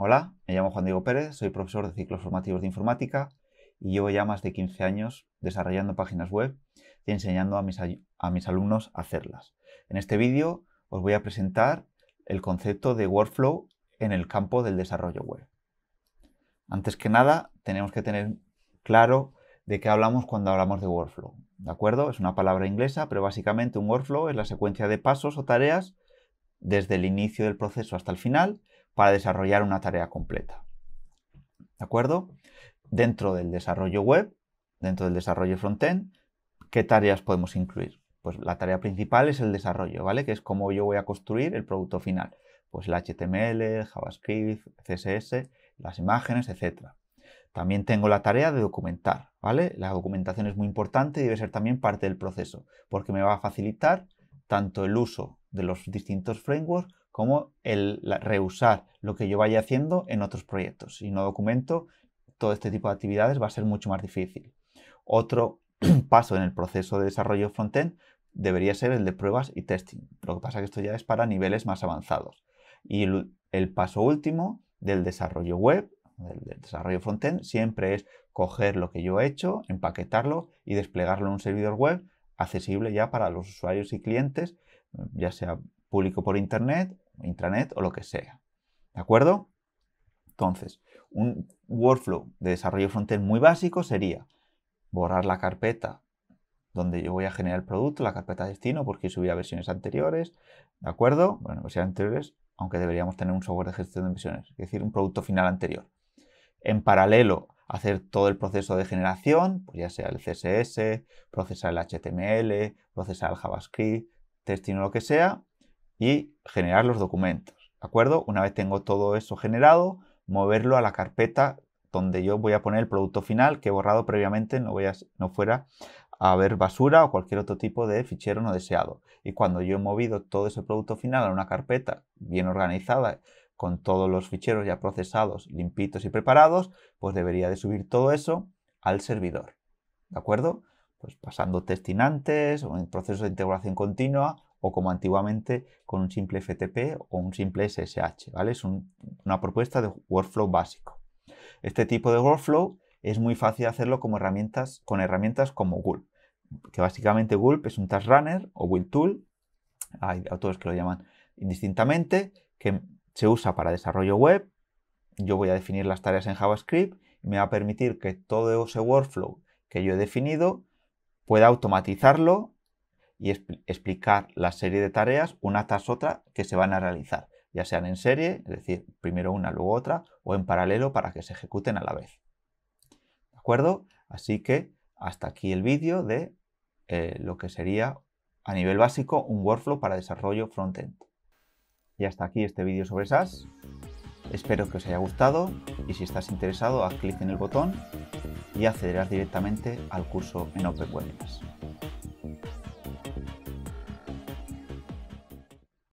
Hola, me llamo Juan Diego Pérez, soy profesor de ciclos formativos de informática y llevo ya más de 15 años desarrollando páginas web y enseñando a mis, alumnos a hacerlas. En este vídeo os voy a presentar el concepto de workflow en el campo del desarrollo web. Antes que nada, tenemos que tener claro de qué hablamos cuando hablamos de workflow. ¿De acuerdo? Es una palabra inglesa, pero básicamente un workflow es la secuencia de pasos o tareas desde el inicio del proceso hasta el final para desarrollar una tarea completa. ¿De acuerdo? Dentro del desarrollo web, dentro del desarrollo frontend, ¿qué tareas podemos incluir? Pues la tarea principal es el desarrollo, ¿vale? Que es cómo yo voy a construir el producto final. Pues el HTML, JavaScript, CSS, las imágenes, etc. También tengo la tarea de documentar, ¿vale? La documentación es muy importante y debe ser también parte del proceso, porque me va a facilitar tanto el uso de los distintos frameworks como el reusar lo que yo vaya haciendo en otros proyectos. Si no documento, todo este tipo de actividades va a ser mucho más difícil. Otro paso en el proceso de desarrollo front-end debería ser el de pruebas y testing. Lo que pasa es que esto ya es para niveles más avanzados. Y el, paso último del desarrollo web, del, del desarrollo frontend, siempre es coger lo que yo he hecho, empaquetarlo y desplegarlo en un servidor web accesible ya para los usuarios y clientes, ya sea público por internet intranet o lo que sea. ¿De acuerdo? Entonces, un workflow de desarrollo frontend muy básico sería borrar la carpeta donde yo voy a generar el producto, la carpeta destino, porque subía versiones anteriores, ¿de acuerdo? Bueno, versiones anteriores, aunque deberíamos tener un software de gestión de versiones, es decir, un producto final anterior. En paralelo, hacer todo el proceso de generación, pues ya sea el CSS, procesar el HTML, procesar el JavaScript, destino lo que sea, y generar los documentos. ¿De acuerdo? Una vez tengo todo eso generado, moverlo a la carpeta donde yo voy a poner el producto final que he borrado previamente, no, voy no fuera a haber basura o cualquier otro tipo de fichero no deseado. Y cuando yo he movido todo ese producto final a una carpeta bien organizada, con todos los ficheros ya procesados, limpitos y preparados, pues debería de subir todo eso al servidor. ¿De acuerdo? Pues pasando testinantes o en proceso de integración continua o como antiguamente con un simple FTP o un simple SSH. ¿vale? Es una propuesta de workflow básico. Este tipo de workflow es muy fácil hacerlo con herramientas como Gulp, que básicamente Gulp es un Task Runner o build Tool, hay autores que lo llaman indistintamente, que se usa para desarrollo web. Yo voy a definir las tareas en JavaScript y me va a permitir que todo ese workflow que yo he definido pueda automatizarlo y explicar la serie de tareas una tras otra que se van a realizar, ya sean en serie, es decir, primero una, luego otra, o en paralelo para que se ejecuten a la vez. ¿De acuerdo? Así que hasta aquí el vídeo de eh, lo que sería a nivel básico un workflow para desarrollo frontend. Y hasta aquí este vídeo sobre SAS. Espero que os haya gustado y si estás interesado haz clic en el botón y accederás directamente al curso en Open